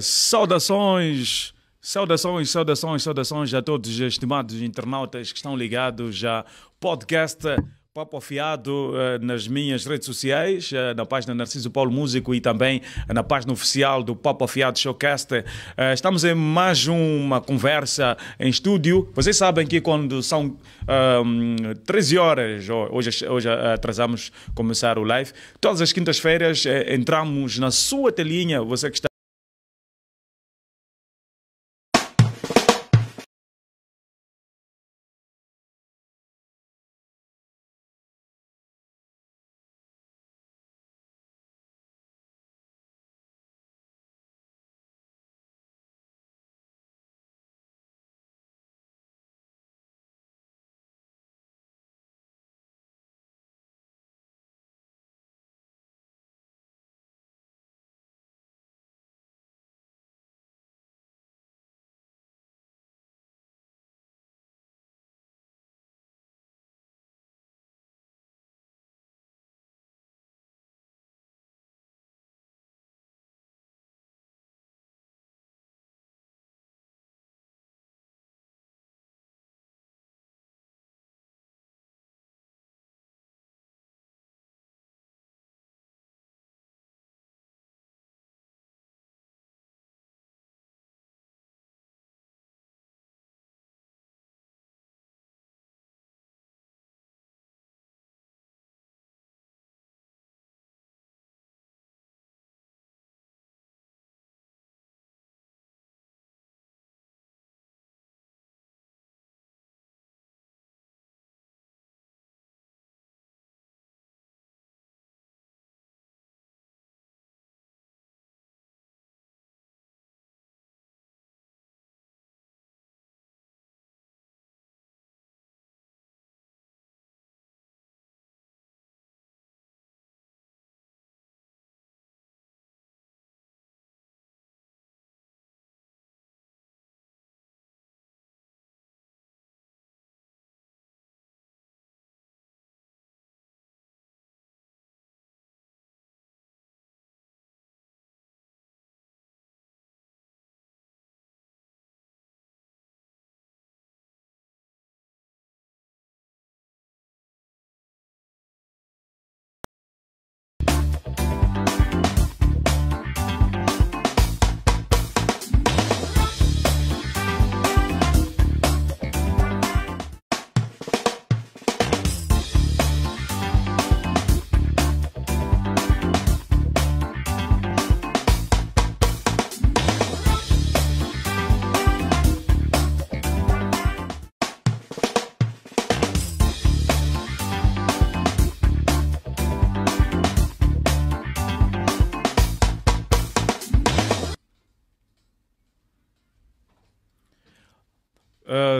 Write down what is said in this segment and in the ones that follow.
saudações, saudações, saudações, saudações a todos os estimados internautas que estão ligados já podcast Papo Afiado uh, nas minhas redes sociais, uh, na página Narciso Paulo Músico e também na página oficial do Papo Afiado Showcast. Uh, estamos em mais uma conversa em estúdio. Vocês sabem que quando são um, ehm, 13 horas, hoje, hoje atrasamos começar o live, todas as quintas-feiras entramos na sua telinha, você que está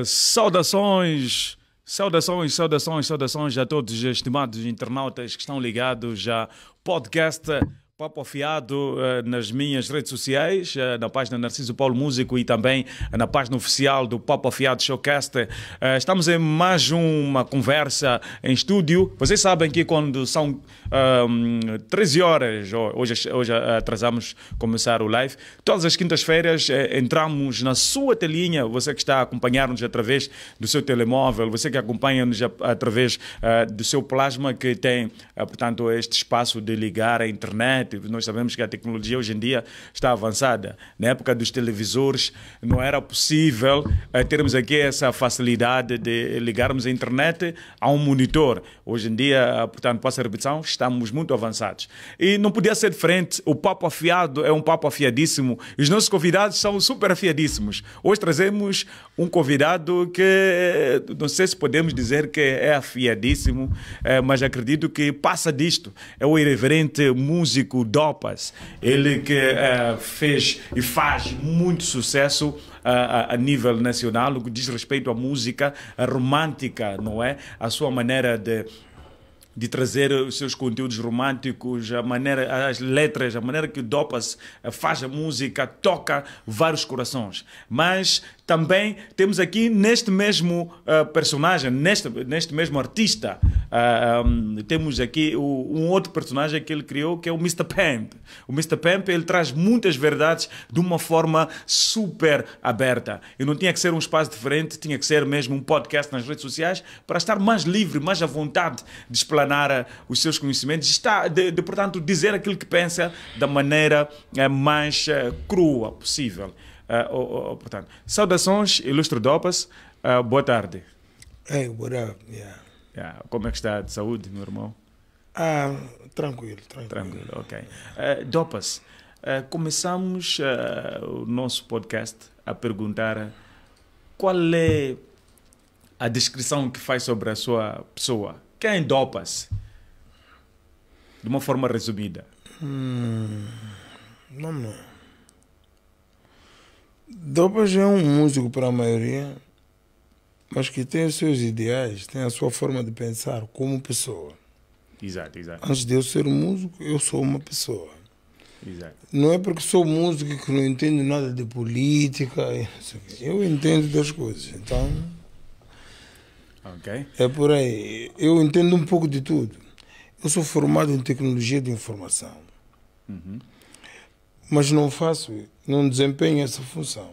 saudações, saudações, saudações, saudações a todos os estimados internautas que estão ligados já podcast Papo afiado uh, nas minhas redes sociais, uh, na página Narciso Paulo Músico e também eh, na página oficial do Papo Afiado Showcast. Uh, estamos em mais uma conversa em estúdio. Vocês sabem que quando são um, ehm, 13 horas, hoje, hoje atrasamos começar o live, todas as quintas-feiras entramos na sua telinha, você que está a acompanhar-nos através do seu telemóvel, você que acompanha-nos através do seu plasma que tem, portanto, este espaço de ligar à internet, internet. Nós sabemos que a tecnologia hoje em dia está avançada. Na época dos televisores, não era possível eh, termos aqui essa facilidade de ligarmos a internet a um monitor. Hoje em dia, eh, portanto, passa a repetição, estamos muito avançados. E não podia ser diferente. O papo afiado é um papo afiadíssimo. Os nossos convidados são super afiadíssimos. Hoje trazemos um convidado que eh, não sei se podemos dizer que é afiadíssimo, mas acredito que passa disto. É o irreverente músico músico Dopas, ele que uh, fez e faz muito sucesso a, eh, eh, a, nível nacional, o que diz respeito à música romântica, não é? A sua maneira de, de trazer os seus conteúdos românticos, a maneira, as letras, a maneira que o Dopas faz a música, toca vários corações. Mas também temos aqui neste mesmo uh, personagem, neste, neste mesmo artista, uh, um, temos aqui o, um outro personagem que ele criou, que é o Mr. Pamp. O Mr. Pamp, ele traz muitas verdades de uma forma super aberta. E não tinha que ser um espaço diferente, tinha que ser mesmo um podcast nas redes sociais para estar mais livre, mais à vontade de explanar eh, os seus conhecimentos, está, de, de portanto, dizer aquilo que pensa da maneira uh, mais crua possível. Uh, oh, oh, portanto, saudações, ilustre Dopas. Uh, boa tarde. Hey, what up? Yeah. Yeah. Como é que está de saúde, meu irmão? Ah, tranquilo, tranquilo. Tranquilo, ok. Uh, Dopas, começamos o nosso podcast a perguntar qual é a descrição que faz sobre a sua pessoa. Quem é Dopas? De uma forma resumida. Hum, não, não. Dopa já é um músico para a maioria, mas que tem os seus ideais, tem a sua forma de pensar como pessoa. Exato, exato. Antes de eu ser músico, eu sou uma pessoa. Exato. Não é porque sou músico que não entendo nada de política. Eu entendo das coisas, então. ok É por aí. Eu entendo um pouco de tudo. Eu sou formado em tecnologia de informação. Uhum. Mas não faço não desempenho essa função.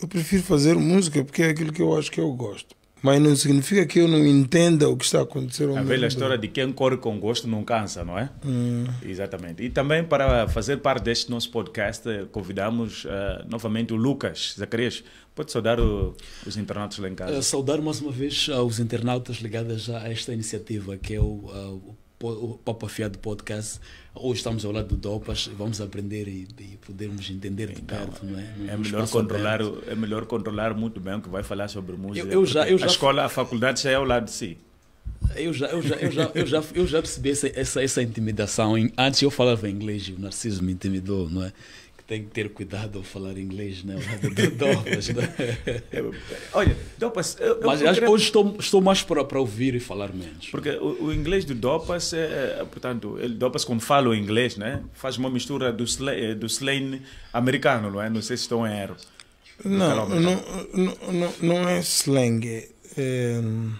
Eu prefiro fazer música porque é aquilo que eu acho que eu gosto. Mas não significa que eu não entenda o que está acontecendo. A velha história de quem corre com gosto não cansa, não é? Hum. Exatamente. E também para fazer parte deste nosso podcast, eh, convidamos uh, novamente o Lucas Zacarias. Pode saudar o, os internautas lá em casa. Uh, saudar mais uma vez aos internautas ligados a esta iniciativa, que é o, uh, o o Papa Afiado Podcast. Hoje estamos ao lado do Dopas e vamos aprender e, e podermos entender de então, perto, não é? é melhor, controlar, é melhor controlar muito bem o que vai falar sobre música. Eu, eu já, eu já... A escola, a faculdade já é ao lado de si. Eu já, eu já, eu já, eu já, eu já percebi essa, essa, essa intimidação. Antes eu falava inglês e o Narciso me intimidou, não é? tem que ter cuidado ao falar inglês, né? Dopas, né? É, é, Olha, Dopas. Eu, Mas eu hoje estou, estou mais para, para ouvir e falar menos. Porque o, o inglês do Dopas, é, é, portanto, ele, Dopas, quando fala o inglês, né? Faz uma mistura do, slang, eh, do slang americano, não é? Não sei se estou em erro. Não, não, não, não é slang. É... Hum,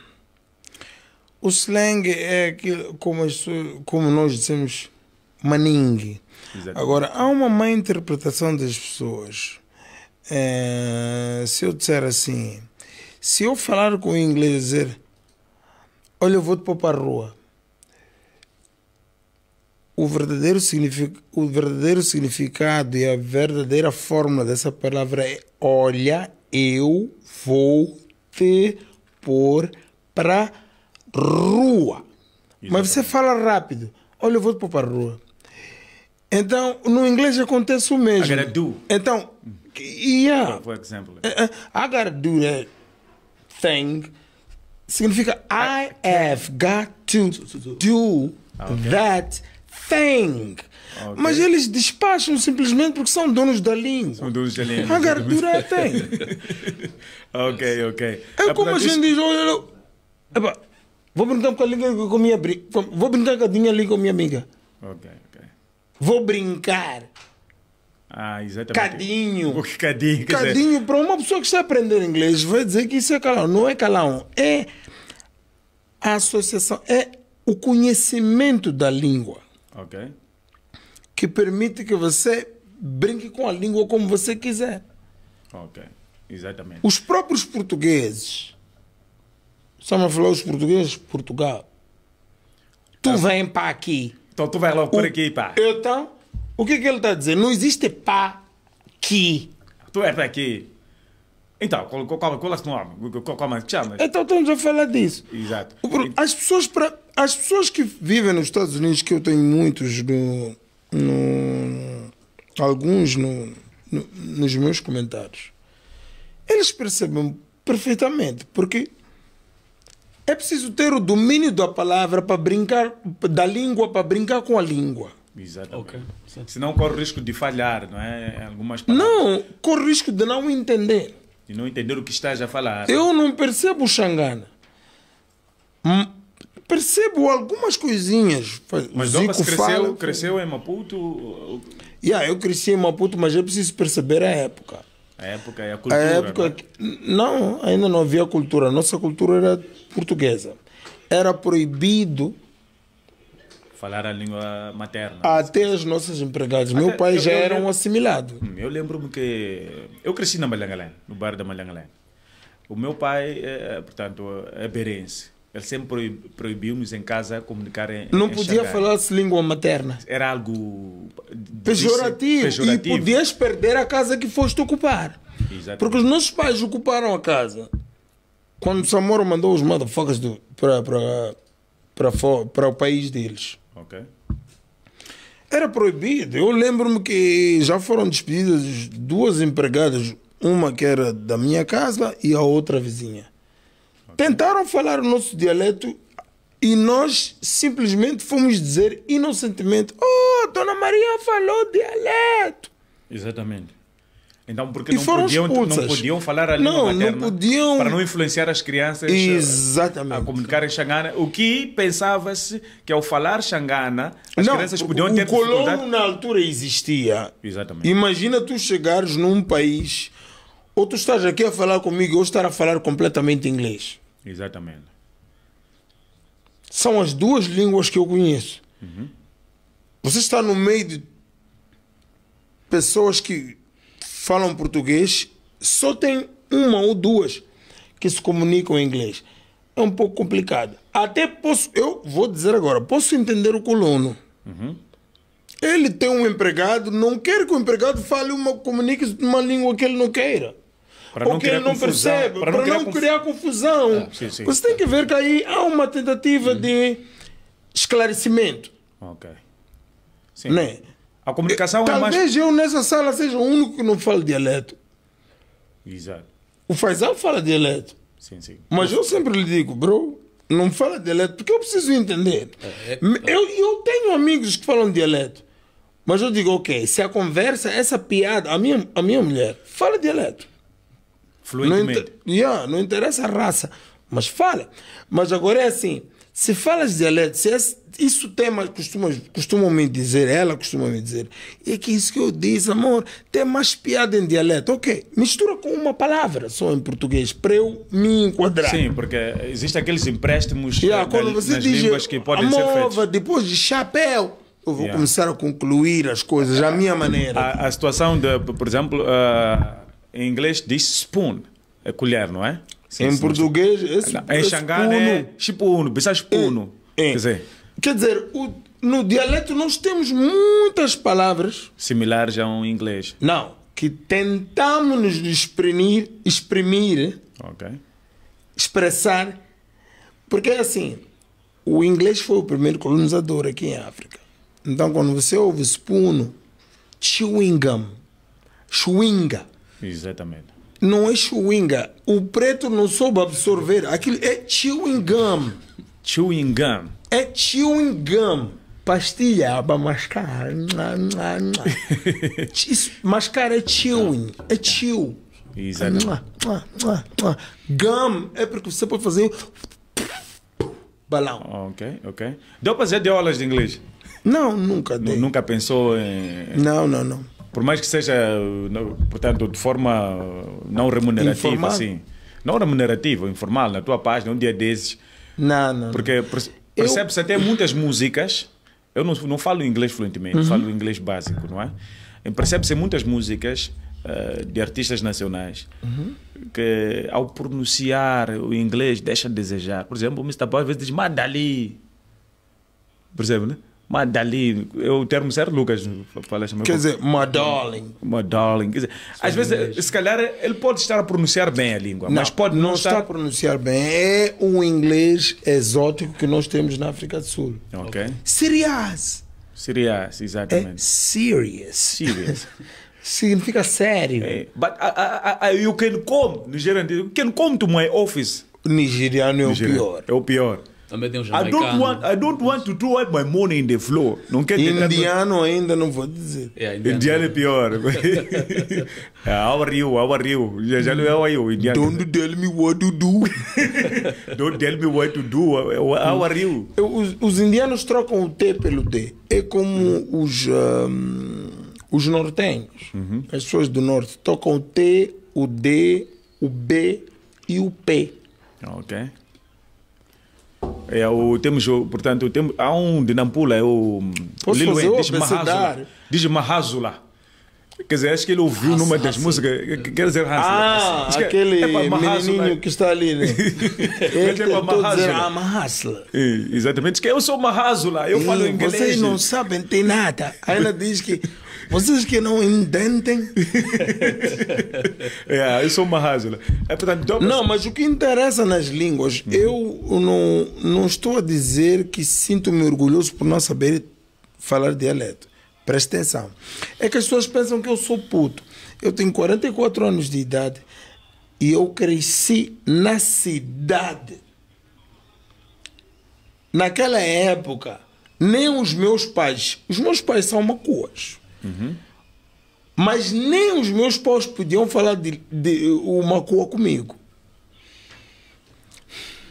o slang é aquilo, como, como nós dizemos maningue. Exatamente. Agora, há uma má interpretação das pessoas. É, se eu disser assim, se eu falar com o inglês e dizer, olha, eu vou-te pôr para a rua, o verdadeiro, o verdadeiro significado e a verdadeira fórmula dessa palavra é, olha, eu vou te pôr para rua. Exatamente. Mas você fala rápido, olha, eu vou-te pôr para a rua. Então, no inglês acontece o mesmo. I gotta do. Então, yeah. For example. I gotta do that thing significa I have got to do ah, okay. that thing. Okay. Mas eles despacham simplesmente porque são donos da língua. São donos da língua. I gotta do that thing. ok, ok. É ah, como a gente diz, olha, vou brincar com a linha com minha, vou brincar com a linha ali com a minha amiga. Ok. Vou brincar. Ah, exatamente. Cadinho. Cadinho, Cadinho para uma pessoa que está aprendendo inglês vai dizer que isso é calão. Não é calão, é a associação, é o conhecimento da língua. Ok. Que permite que você brinque com a língua como você quiser. Ok, exatamente. Os próprios portugueses, estamos a falar os portugueses de Portugal, tu ah. vem para aqui então tu vai logo por o, aqui, pá. Então, o que, é que ele está a dizer Não existe pá aqui. Tu para daqui. Então, qual, qual, qual é o nome? Qual, qual é que chamas? Então estamos a falar disso. Exato. As pessoas, pra, as pessoas que vivem nos Estados Unidos, que eu tenho muitos no, no alguns no, no, nos meus comentários, eles percebem perfeitamente, porque é preciso ter o domínio da palavra para brincar, da língua para brincar com a língua. Exatamente. Okay. Senão corre o risco de falhar, não é? Em algumas palavras. Não, corre o risco de não entender. De não entender o que estás a falar. Eu não percebo o Xangana. Hum, percebo algumas coisinhas. Mas Zico cresceu, fala, cresceu em Maputo? Yeah, eu cresci em Maputo, mas é preciso perceber a época. A época e a cultura. A época, né? Não, ainda não havia cultura. Nossa cultura era portuguesa. Era proibido falar a língua materna. Até os nossos empregados. Até, Meu pai eu, já eu, era um assimilado. Hum, eu lembro-me que. Eu cresci na Malangalém, no bairro da Malangalém. O meu pai, é, portanto, é berense. Ele sempre proibiu-nos em casa comunicar em Não em podia falar-se língua materna. Era algo... Pejorativo. pejorativo. E podias perder a casa que foste ocupar. Exatamente. Porque os nossos pais ocuparam a casa. Quando Samora mandou os motherfuckers para o país deles. Ok. Era proibido. Eu lembro-me que já foram despedidas duas empregadas. Uma que era da minha casa e a outra vizinha. Tentaram falar o nosso dialeto e nós simplesmente fomos dizer inocentemente: Oh, Dona Maria falou dialeto. Exatamente. Então, porque não podiam, não podiam falar a língua não, materna não podiam... para não influenciar as crianças Exatamente. a comunicar em Xangana. O que pensava-se que ao falar Xangana as não, crianças podiam o ter colono na altura existia. Exatamente. Imagina tu chegares num país ou tu estás aqui a falar comigo ou estar a falar completamente inglês. Exatamente. São as duas línguas que eu conheço. Uhum. Você está no meio de pessoas que falam português, só tem uma ou duas que se comunicam em inglês. É um pouco complicado. Até posso, eu vou dizer agora, posso entender o colono. Uhum. Ele tem um empregado, não quer que o empregado fale uma, comunique uma língua que ele não queira para ou quem não confusão, percebe, para não, para não criar, confusão. Ah, sim, sim. Você tem que ver que aí há uma tentativa hum. de esclarecimento. Ok. Sim. Né? A comunicação eu, é talvez mais... eu nessa sala seja o único que não fala dialeto. Exato. O Faisal fala dialeto. Sim, sim. Mas eu sempre lhe digo, bro, não fala dialeto, porque eu preciso entender. É, é, eu, eu tenho amigos que falam dialeto. Mas eu digo, ok, se a conversa, essa piada, a minha, a minha mulher fala dialeto. Fluentemente. Não, yeah, não interessa a raça, mas fala. Mas agora é assim: se falas dialeto, se esse, isso mais costuma, costumam me dizer, ela costuma me dizer, e é que isso que eu disse, amor, tem mais piada em dialeto. Ok, mistura com uma palavra só em português, para eu me enquadrar. Sim, porque existem aqueles empréstimos yeah, eh, quando você nas diz, línguas que podem ser feitos. depois de chapéu. Eu vou yeah. começar a concluir as coisas à minha maneira. A, a situação, de, por exemplo. Uh em inglês diz spoon, é colher, não é? Sim, em sim, português, é spoon. em Xangana é chipuno, pensar chipuno. É, é. Quer dizer, quer dizer o, no dialeto nós temos muitas palavras similares ao inglês. Não, que tentamos nos exprimir, exprimir okay. expressar, porque é assim, o inglês foi o primeiro colonizador aqui em África. Então, quando você ouve spoon, chewing gum, chewing gum Exatamente. Não é chewing gum O preto não soube absorver. Aquilo é chewing gum. Chewing gum. É chewing gum. Pastilha para mascar. mascar é chewing. É chew. Exatamente. Gum é porque você pode fazer balão. Ok, ok. Deu para fazer de aulas de inglês? Não, nunca dei. Nunca pensou em. Não, não, não por mais que seja, portanto, de forma não remunerativa, informal. assim. Não remunerativa, informal, na tua página, um dia desses. Não, não. Porque percebe-se eu... até muitas músicas. Eu não, não falo inglês fluentemente, uhum. falo inglês básico, não é? Percebe-se muitas músicas uh, de artistas nacionais uhum. que, ao pronunciar o inglês, deixa a desejar. Por exemplo, o Mr. Boy às vezes diz Madali. Percebe, é? My darling, eu termo certo, Lucas, fala Quer dizer, my darling. My darling. Quer dizer, Sim, às vezes, se calhar, ele pode estar a pronunciar bem a língua, não, mas pode não, não estar... está a pronunciar bem. É um inglês exótico que nós temos na África do Sul. Ok. Serious. Serious, exatamente. É serious. Serious. Significa sério. É, but I, I, I, you can come, nigeriano. You can come to my office. Nigeriano é o Nigeriano. pior. É o pior. Também um I don't want, I don't want to throw out my money in the floor. Não quer Indiano tentar... ainda não vou dizer. Yeah, é, indiano, é pior. how are you? How are you? Já, já não é how are Don't tell me what to do. don't tell me what to do. How are you? Os, os indianos trocam o T pelo D. É como os, um, os nortenhos. Uhum. As pessoas do norte tocam o T, o D, o B e o P. Ok. É, o, temos, portanto, temos, há um de Nampula, é o. Posso Lil Wayne, diz Mahazula. Diz Mahazula. Quer dizer, acho que ele ouviu numa das músicas. Quer dizer, Raça. Né? Ah, é aquele é menininho que está ali, né? É ele é Mahasla. Mahasla. Exatamente. Que eu sou Mahasla, eu falo inglês. Vocês não sabem, tem nada. Aí ela diz que. Vocês que não entendem. é, eu sou Mahasla. É, portanto, então, Não, mas o que interessa nas línguas, uhum. eu não, não estou a dizer que sinto-me orgulhoso por não saber falar dialeto. Presta atenção. É que as pessoas pensam que eu sou puto. Eu tenho 44 anos de idade e eu cresci na cidade. Naquela época, nem os meus pais, os meus pais são macuas, uhum. mas nem os meus pais podiam falar de, de uma cua comigo.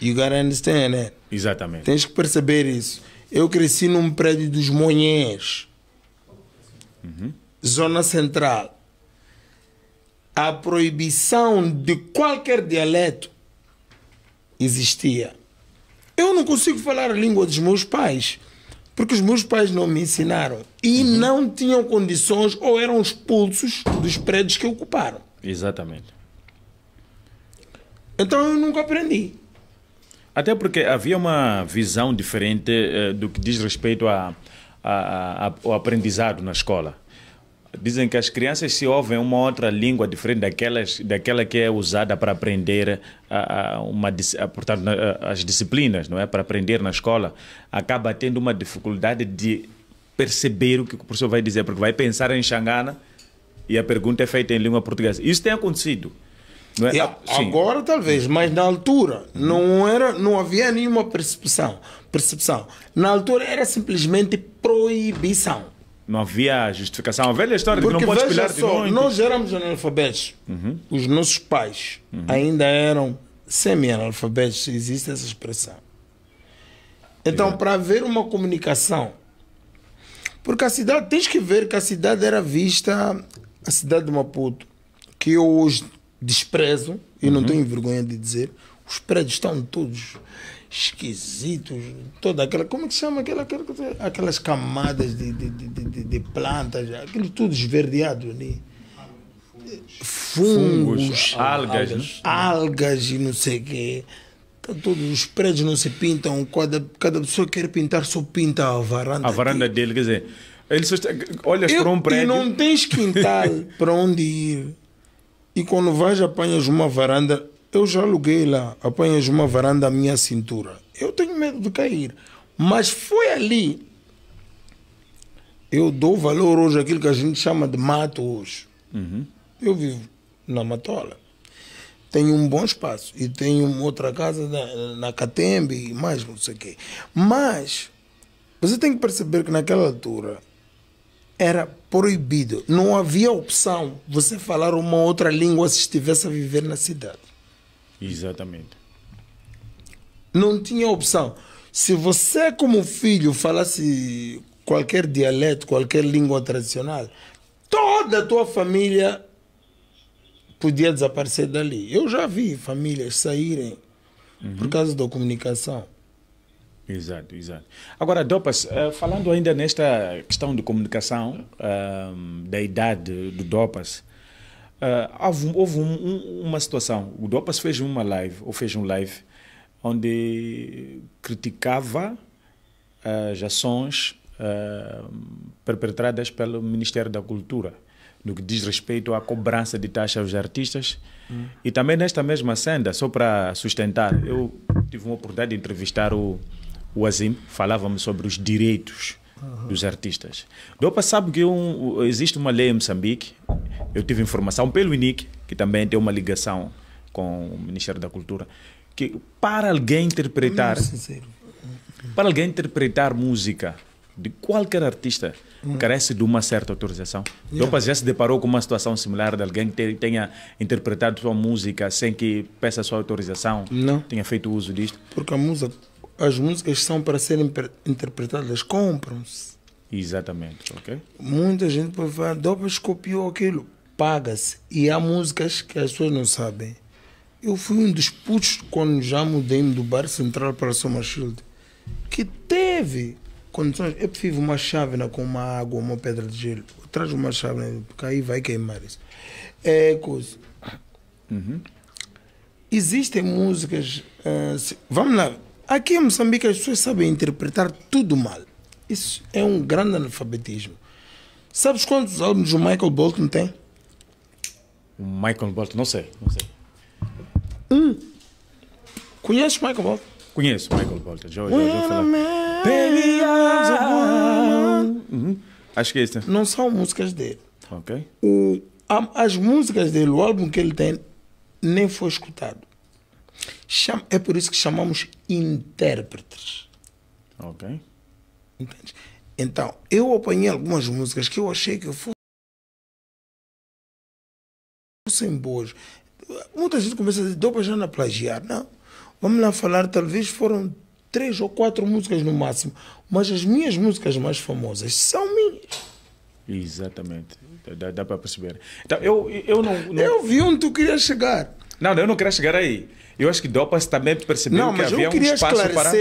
You gotta understand, né? Exatamente. Tens que perceber isso. Eu cresci num prédio dos Monhés uhum. Zona Central, a proibição de qualquer dialeto existia. Eu não consigo falar a língua dos meus pais, porque os meus pais não me ensinaram e uhum. não tinham condições ou eram expulsos dos prédios que ocuparam. Exatamente. Então eu nunca aprendi. Até porque havia uma visão diferente eh, do que diz respeito a, a, a, o aprendizado na escola. Dizem que as crianças se ouvem uma outra língua diferente daquelas, daquela que é usada para aprender a, a uma, portanto, as disciplinas, não é? Para aprender na escola, acaba tendo uma dificuldade de perceber o que o professor vai dizer, porque vai pensar em Xangana e a pergunta é feita em língua portuguesa. Isso tem acontecido. É? A, ah, agora talvez, mas na altura uhum. não, era, não havia nenhuma percepção, percepção. Na altura era simplesmente proibição. Não havia justificação. A velha história Porque de que não pode espelhar de só, Nós éramos analfabetos. Uhum. Os nossos pais uhum. ainda eram semi-analfabetos, existe essa expressão. Então, yeah. para haver uma comunicação, porque a cidade, tens que ver que a cidade era vista, a cidade de Maputo, que hoje desprezo, e uhum. não tenho vergonha de dizer, os prédios estão todos esquisitos, toda aquela, como é que chama aquela, aquela aquelas camadas de, de, de, de, plantas, aquilo tudo esverdeado ali. Fungos, Fungos algas, algas, né? algas e não sei o quê. Tá todos os prédios não se pintam, cada, cada pessoa quer pintar, só pinta a varanda. A varanda dele, quer dizer, ele só está, olhas Eu, para um prédio. E não tens quintal para onde ir. E quando vais, apanhas uma varanda. Eu já aluguei lá, apanhas uma varanda à minha cintura. Eu tenho medo de cair. Mas foi ali. Eu dou valor hoje àquilo que a gente chama de mato hoje. Uhum. Eu vivo na Matola. Tenho um bom espaço. E tenho outra casa na, na Catembe e mais não sei o quê. Mas você tem que perceber que naquela altura era proibido. Não havia opção você falar uma outra língua se estivesse a viver na cidade. Exatamente. Não tinha opção. Se você, como filho, falasse qualquer dialeto, qualquer língua tradicional, toda a tua família podia desaparecer dali. Eu já vi famílias saírem uhum. por causa da comunicação. Exato, exato. Agora, Dopas, eh, falando ainda nesta questão de comunicação, ehm, da idade do Dopas, eh, houve, uma situação. O Dopas fez uma live, ou fez um live, onde criticava as eh, ações perpetradas pelo Ministério da Cultura no que diz respeito à cobrança de taxa aos artistas. Hum. E também nesta mesma senda, só para sustentar, eu tive uma oportunidade de entrevistar o o Azim, falávamos sobre os direitos uhum. dos artistas. Dopa sabe que um, existe uma lei em Moçambique, eu tive informação pelo INIC, que também tem uma ligação com o Ministério da Cultura, que para alguém interpretar para alguém interpretar música de qualquer artista hum. carece de uma certa autorização. Yeah. Dopa já se deparou com uma situação similar de alguém que tenha interpretado sua música sem que peça sua autorização? Não. Tenha feito uso disto? Porque a música as músicas são para serem interpretadas, compram-se. Exatamente, ok? Muita gente pode falar, Dopas copiou aquilo, paga-se. E há músicas que as pessoas não sabem. Eu fui um dos putos quando já mudei do Bar Central para Soma Shield, que teve condições. Eu prefiro uma chávena com uma água, uma pedra de gelo. Eu trago uma chávena, porque aí vai queimar isso. É coisa. Uhum. Existem músicas. Uh, se, vamos lá Aqui em Moçambique as pessoas sabem interpretar tudo mal. Isso é um grande analfabetismo. Sabes quantos álbuns o Michael Bolton tem? O Michael Bolton, não sei, não sei. Hum. Conheces Michael Bolton? Conheço Michael Bolton, já ouvi falar. Baby, uhum. Acho que é isso. Não são músicas dele. Ok. O, as músicas dele, o álbum que ele tem, nem foi escutado. É por isso que chamamos intérpretes. Ok. Então, eu apanhei algumas músicas que eu achei que fossem boas. Muita gente começa a dizer, dopa já na plagiar. Não. Vamos lá falar, talvez foram três ou quatro músicas no máximo, mas as minhas músicas mais famosas são minhas. Exatamente, dá, dá para perceber. Então, eu, eu não, não, Eu vi onde tu querias chegar. Não, eu não queria chegar aí. Eu acho que Dopas também percebeu não, que havia um espaço para.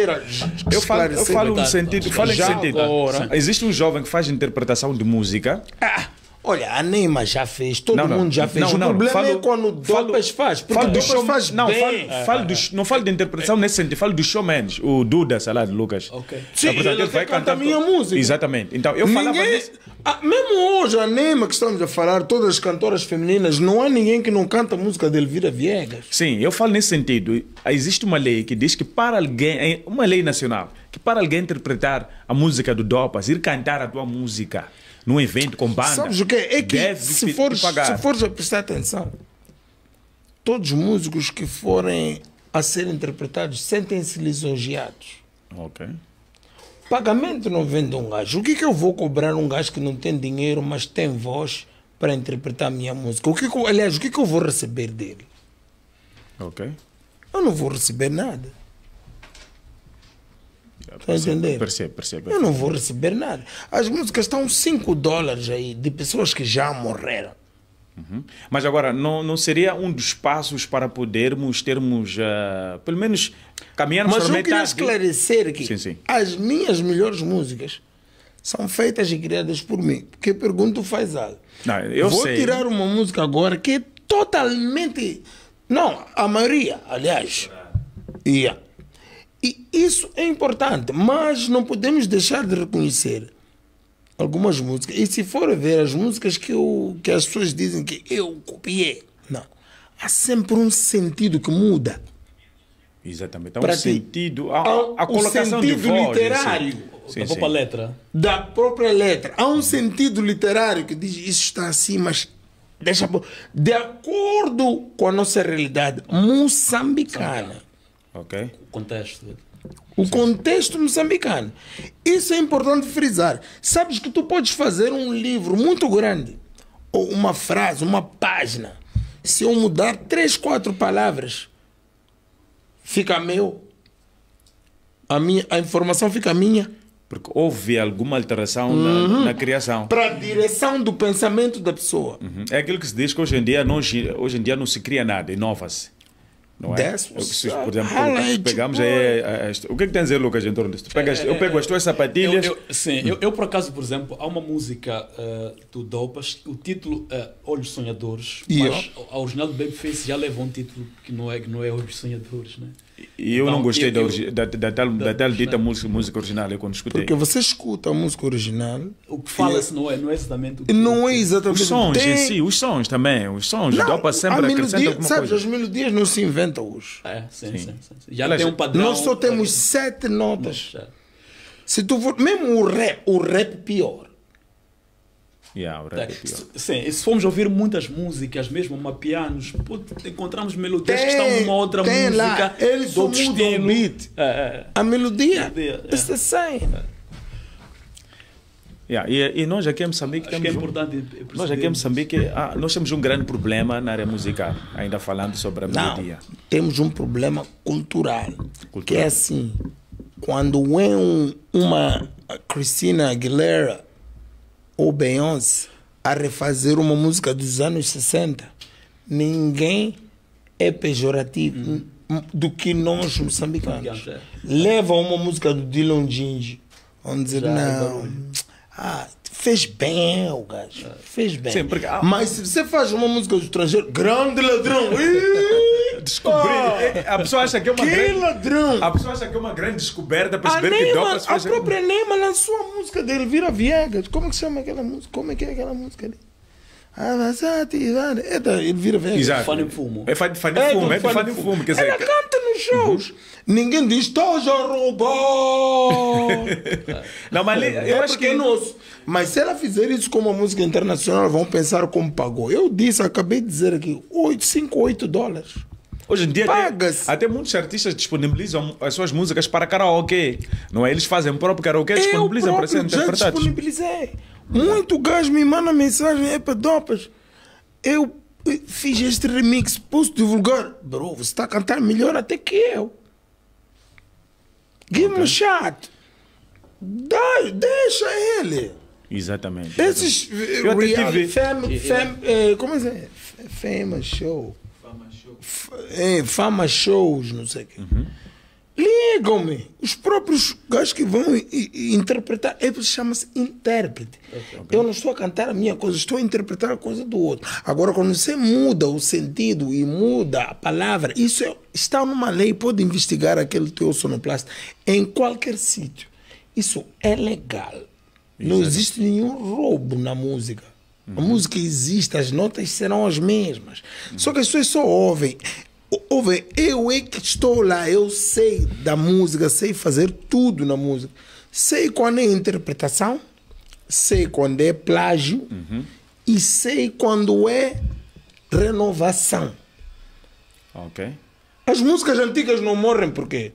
Eu ah, falo, eu falo no sentido. Falo em sentido. Agora. Existe um jovem que faz interpretação de música. Ah! Olha, a Neyma já fez, todo não, mundo não, já fez. Não, o problema é falo, é quando o Dopas faz. falo do show, faz não, bem. Falo, é, falo é, do, é. não falo de interpretação nesse sentido, falo dos showman, O Duda, sei lá, Lucas. Okay. Sim, ele, ele vai cantar a minha todo. música. Exatamente. Então, eu ninguém, falava ah, mesmo hoje, a Neyma que estamos a falar, todas as cantoras femininas, não há ninguém que não canta a música de Elvira Viegas. Sim, eu falo nesse sentido. Existe uma lei que diz que para alguém, é uma lei nacional, que para alguém interpretar a música do Dopas, ir cantar a tua música num evento com banda. Sabes o que é? que se fores, se fores a prestar atenção, todos os músicos que forem a ser interpretados sentem-se lisonjeados. Ok. Pagamento não vende um gajo. O que, é que eu vou cobrar um gajo que não tem dinheiro, mas tem voz para interpretar a minha música? O que, é que aliás, o que, é que eu vou receber dele? Ok. Eu não vou receber nada. Tá, tá entendendo? Percebe, Eu não vou receber nada. As músicas estão 5 dólares aí de pessoas que já morreram. Uhum. Mas agora, não, não seria um dos passos para podermos termos, uh, pelo menos, caminharmos Mas para eu queria esclarecer que sim, sim. as minhas melhores músicas são feitas e criadas por mim. Porque pergunto faz algo. Não, eu Vou sei. tirar uma música agora que é totalmente... Não, a maioria, aliás. Yeah e isso é importante, mas não podemos deixar de reconhecer algumas músicas. E se for ver as músicas que, eu, que as pessoas dizem que eu copiei, não. Há sempre um sentido que muda. Exatamente. Há um sentido. há, há, a colocação sentido de voz, literário. Assim. Sim, da própria letra. Da própria letra. Há um sentido literário que diz isso está assim, mas deixa. De acordo com a nossa realidade moçambicana. Ok contexto. O contexto moçambicano. Isso é importante frisar. Sabes que tu podes fazer um livro muito grande, ou uma frase, uma página. Se eu mudar três, quatro palavras, fica meu. A, minha, a informação fica minha. Porque houve alguma alteração uhum. na, na, criação. Para a direção do pensamento da pessoa. Uhum. É aquilo que se diz que hoje em dia, não, hoje em dia não se cria nada, inova-se. Não é? eu, por ah, exemplo, pegamos aí. A, a, a, o que é que tem a dizer, Lucas, em torno disso? Pegas, é, eu pego as tuas sapatilhas. Eu, eu, sim, eu, hum. eu, por acaso, por exemplo, há uma música uh, do Dopas, o título é Olhos Sonhadores, e mas eu? a original do Babyface já leva um título que não é, que não é Olhos Sonhadores, né? E eu então, não gostei eu, eu, da, da, da, da, tal dita música, música original, eu quando escutei. Porque você escuta a música original. O que fala-se não, é, não é exatamente o que. Não é exatamente Os sons tem... em si, os sons também. Os sons. Não, Dopa sempre acrescenta alguma sabes, coisa. As melodias não se inventam hoje. É, sim, sim. sim, sim. Já Elas, tem um padrão. Nós só temos é. sete notas. se tu for, mesmo o rap, o rap pior. Yeah, tá. Sim, se formos ouvir muitas músicas, mesmo mapeanos, encontramos melodias tem, que estão numa outra tem música. Eles do outro mudam beat. É, é. A melodia. A é. Yeah. E, e, nós aqui em Moçambique Acho é temos. Um, nós aqui em Moçambique ah, nós temos um grande problema na área musical, ainda falando sobre a Não, melodia. Temos um problema cultural, cultural. Que é assim: quando é um, uma Cristina Aguilera ou Beyoncé a refazer uma música dos anos 60, ninguém é pejorativo uhum. do que nós moçambicanos. É. Leva uma música do Dylan Ginge, vamos dizer, é não, ah, fez bem o gajo, é. fez bem. Mas se você faz uma música do estrangeiro, grande ladrão, descobri. Oh. É, a pessoa acha que é uma que grande. ladrão! A pessoa acha que é uma grande descoberta saber que Douglas fez. A própria Lema lançou a música dele, Vira Viegas. Como é que chama aquela música? Como é que é aquela música dele? Eita, ele vira Viegas. Exato. Fane fumo. É fane é, fumo, é de fane fumo. Quer dizer, Ela canta nos shows. Uhum. Ninguém diz, estás a roubar. não, mas eu é acho que é nosso. Mas se ela fizer isso com uma música internacional, vão pensar como pagou. Eu disse, acabei de dizer aqui, 8, 5, 8 dólares. Hoje em dia até, até, muitos artistas disponibilizam as suas músicas para karaokê. Não é? Eles fazem o próprio karaokê, disponibilizam para serem interpretados. Eu disponibilizei. Muito gajo me manda mensagem, é para dopas. Eu fiz este remix, posso divulgar? Bro, você está a cantar melhor até que eu. Give okay. me a shot. Dá, deixa ele. Exatamente. Esses eu reality, fam, fam, eh, como é que é? Famous show é, fama shows, não sei o quê. Uhum. Ligam-me os próprios gajos que vão e, e interpretar. Ele é, chama-se intérprete. Okay, Eu não estou a cantar a minha coisa, estou a interpretar a coisa do outro. Agora, quando você muda o sentido e muda a palavra, isso é, está numa lei, pode investigar aquele teu sonoplasta em qualquer sítio. Isso é legal. Não existe nenhum roubo na música. Uhum. A música existe, as notas serão as mesmas. Uhum. Só que as pessoas só ouvem. Ouvem, eu é que estou lá, eu sei da música, sei fazer tudo na música. Sei quando é interpretação, sei quando é plágio uhum. e sei quando é renovação. Ok. As músicas antigas não morrem porque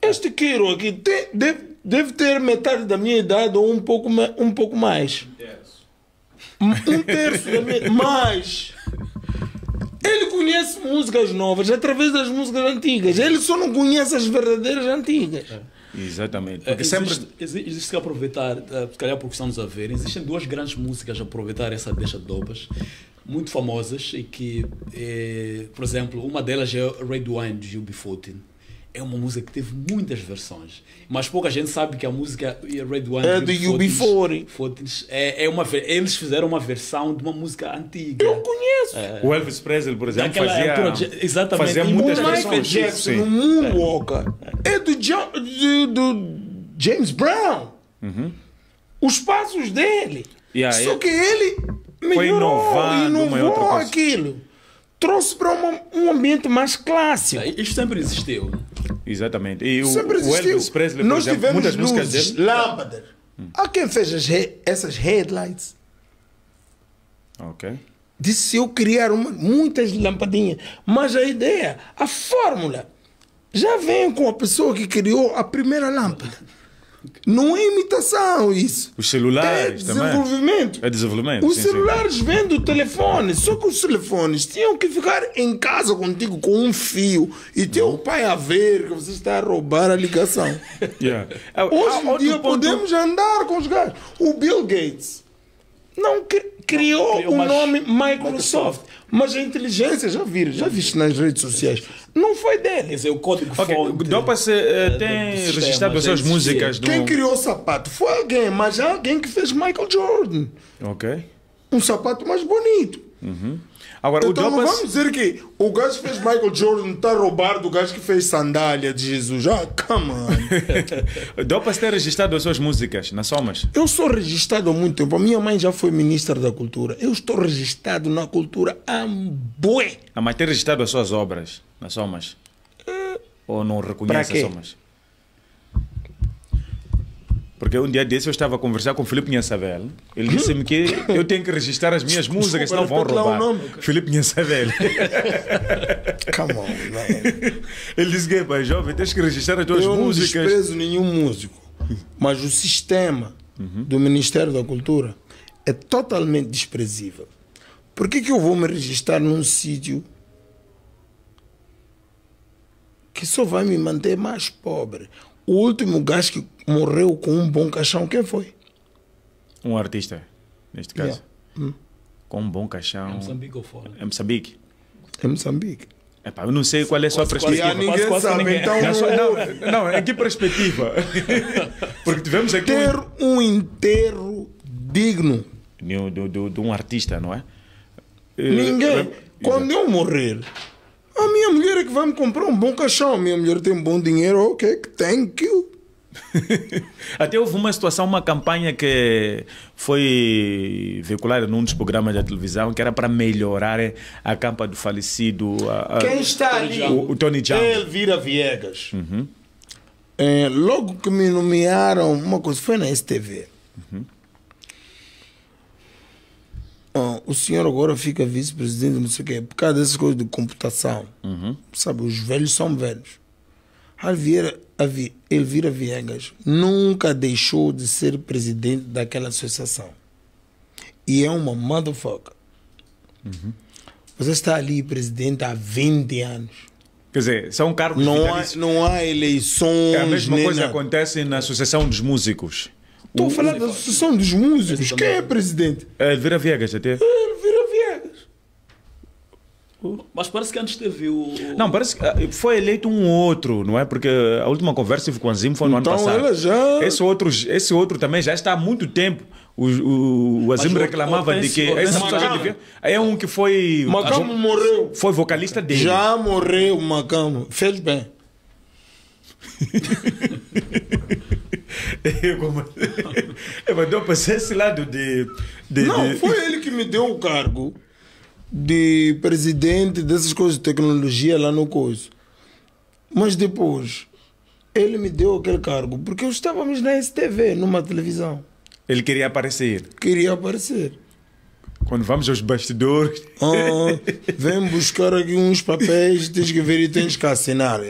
este Quiro aqui deve, deve, ter metade da minha idade ou um pouco, um pouco mais. Yes um terço da minha. mais ele conhece músicas novas através das músicas antigas. Ele só não conhece as verdadeiras antigas. É, exatamente. É, porque existe, sempre... existe, existe que aproveitar, eh, se calhar porque estamos a ver, existem duas grandes músicas a aproveitar essa deixa de dobras, muito famosas, e que, é, por exemplo, uma delas é Red Wine de UB14 é uma música que teve muitas versões, mas pouca gente sabe que a música Red One é do UB40. É, é uma, eles fizeram uma versão de uma música antiga. Eu conheço. É. o Elvis Presley, por exemplo, fazia, altura, exatamente. fazia muitas versões. Michael Jackson, no Moonwalker, é. é do, John, do, do James Brown. Uhum. Os passos dele. Yeah, Só que ele melhorou, inovando, inovou aquilo trouxe para um, ambiente mais clássico. É, isto sempre existiu. Exatamente. E sempre o, existiu. o Elvis Presley, Nós exemplo, tivemos muitas luzes, músicas dele... lâmpadas. Hum. Há quem fez re... essas headlights. Ok. Disse eu criar uma... muitas lampadinhas. Mas a ideia, a fórmula, já vem com a pessoa que criou a primeira lâmpada. Não é imitação isso. Os celulares é desenvolvimento. Também. É desenvolvimento. Os sim, celulares sim. vêm do telefone, só que os telefones tinham que ficar em casa contigo com um fio e teu o pai a ver que você está a roubar a ligação. Yeah. Hoje em dia ponto... podemos andar com os gajos. O Bill Gates não, cri criou, o um nome Microsoft. Microsoft. Mas a inteligência, já viram, já viste nas redes sociais, não foi Quer É o código okay. fonte. Eh, Dopa-se uh, tem registrado as suas é músicas. Do... Quem criou o sapato foi alguém, mas é alguém que fez Michael Jordan. Ok. Um sapato mais bonito. Uhum. Agora, então o não vamos dizer que o gajo que fez Michael Jordan está roubar do gajo que fez sandália de Jesus. Ah, come on. Dopas ter registrado as suas músicas nas somas? Eu sou registrado há muito tempo. A minha mãe já foi ministra da cultura. Eu estou registrado na cultura há bué. Ah, mas ter registrado as suas obras nas somas? Uh, eh, Ou não reconhece as somas? Porque um dia desse eu estava a conversar com o Felipe Nhansavel. Ele disse-me que eu tenho que registrar as minhas músicas, senão vão roubar. Nome, Felipe Nhansavel. Come on, man. Ele disse que, pai, jovem, tens que registrar as tuas eu músicas. Eu não desprezo nenhum músico. Mas o sistema uhum. do Ministério da Cultura é totalmente desprezível. Por que, que eu vou me registrar num sítio que só vai me manter mais pobre? O último gajo que morreu com um bom caixão, quem foi? Um artista, neste caso. Yeah. Hum. Com um bom caixão. É Moçambique ou fora? É Moçambique. É Moçambique. Epá, eu não sei qual é a sua quase, perspectiva. Quase, ninguém quase, sabe, ninguém. então... não, não, é que perspectiva? Porque tivemos aqui... Ter um, um enterro digno. De, de, de, de um artista, não é? Eh, ninguém. Eh, Quando eu morrer, a minha mulher é que vai me comprar um bom caixão. A minha mulher tem um bom dinheiro, ok, thank you. Até houve uma situação, uma campanha que foi veiculada num dos programas da televisão que era para melhorar eh, a campa do falecido. A, a, Quem está ali? O, o Tony Jam. Elvira Viegas. Uhum. É, logo que me nomearam, uma coisa foi na STV. Uhum o senhor agora fica vice-presidente, não sei o quê, por causa dessas coisas de computação. Uhum. Sabe, os velhos são velhos. Alvira, Elvira Viegas nunca deixou de ser presidente daquela associação. E é uma motherfucker. Uhum. Você está ali presidente há 20 anos. Quer dizer, são cargos não há, não há eleições. É a mesma coisa nada. acontece na Associação dos Músicos. Estou a falar da Associação dos Músicos. Quem é, é presidente? É Elvira Viegas, até. Ah, Elvira Viegas. Oh. Mas parece que antes teve o. Não, parece que ah, foi eleito um outro, não é? Porque a última conversa que com o Azim foi no então, ano passado. Ela já... esse, outro, esse outro também já está há muito tempo. O, o, o Azim reclamava o, de que. Essa é um que foi. Macamo morreu. Foi vocalista dele. Já morreu o Macamo. Fez bem eu mandei passar esse lado de, de Não, de... foi ele que me deu o cargo de presidente dessas coisas de tecnologia lá no curso. Mas depois, ele me deu aquele cargo porque estávamos na STV, numa televisão. Ele queria aparecer? Queria aparecer. Quando vamos aos bastidores. Ah, vem buscar aqui uns papéis, tens que ver e tens que assinar.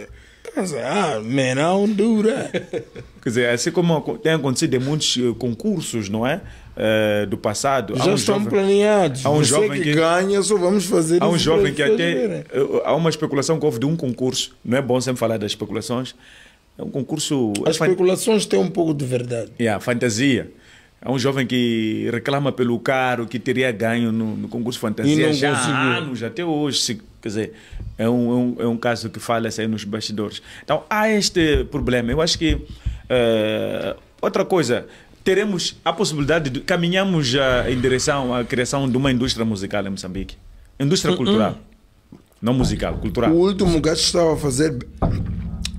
I was ah, man, I don't do that. Quer dizer, é assim como tem acontecido em muitos eh, concursos, não é? Uh, do passado. Já um estão jovem, planeados. Há um Você jovem que, que, ganha, só vamos fazer Há um jovem que até. Uh, há uma especulação que houve de um concurso. Não é bom sempre falar das especulações. É um concurso. É As é especulações fan... têm um pouco de verdade. É, yeah, fantasia. Há um jovem que reclama pelo caro que teria ganho no, no concurso fantasia já há anos, até hoje. Se, quer dizer, é um, é um, é um caso que fala-se aí nos bastidores. Então há este problema. Eu acho que uh, outra coisa, teremos a possibilidade de caminhamos uh, em direção à criação de uma indústria musical em Moçambique. Indústria uh cultural. Não musical, cultural. O último que estava a fazer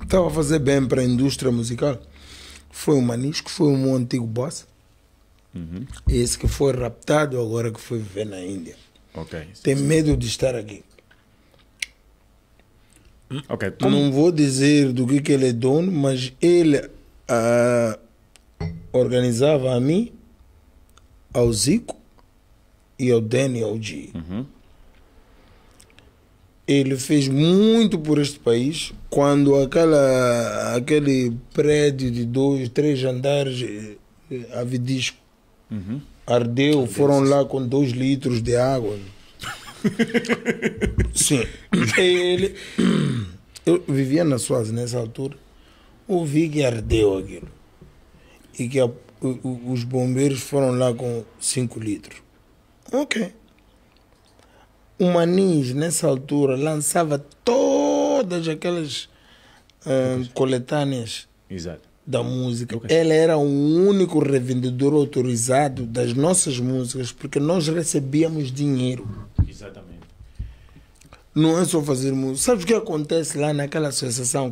estava a fazer bem para a indústria musical. Foi o Manisco, foi o meu antigo boss. Uhum. Esse que foi raptado agora que foi viver na Índia. Okay. Tem medo de estar aqui. Okay, como... Não vou dizer do que, que ele é dono, mas ele ah, organizava a mim, ao Zico e ao Daniel G. Uhum. Ele fez muito por este país quando aquela, aquele prédio de dois, três andares, eh, eh, a vidisco, uhum. ardeu. Foram lá com dois litros de água. Sim. Ele. Eu vivia na Suácia nessa altura, ouvi que ardeu aquilo. E que a, o, os bombeiros foram lá com 5 litros. Ok. O Manis, nessa altura, lançava todas aquelas ah, coletâneas Exato. da música. Okay. Ele era o único revendedor autorizado das nossas músicas, porque nós recebíamos dinheiro não é só fazer música. Sabe o que acontece lá naquela associação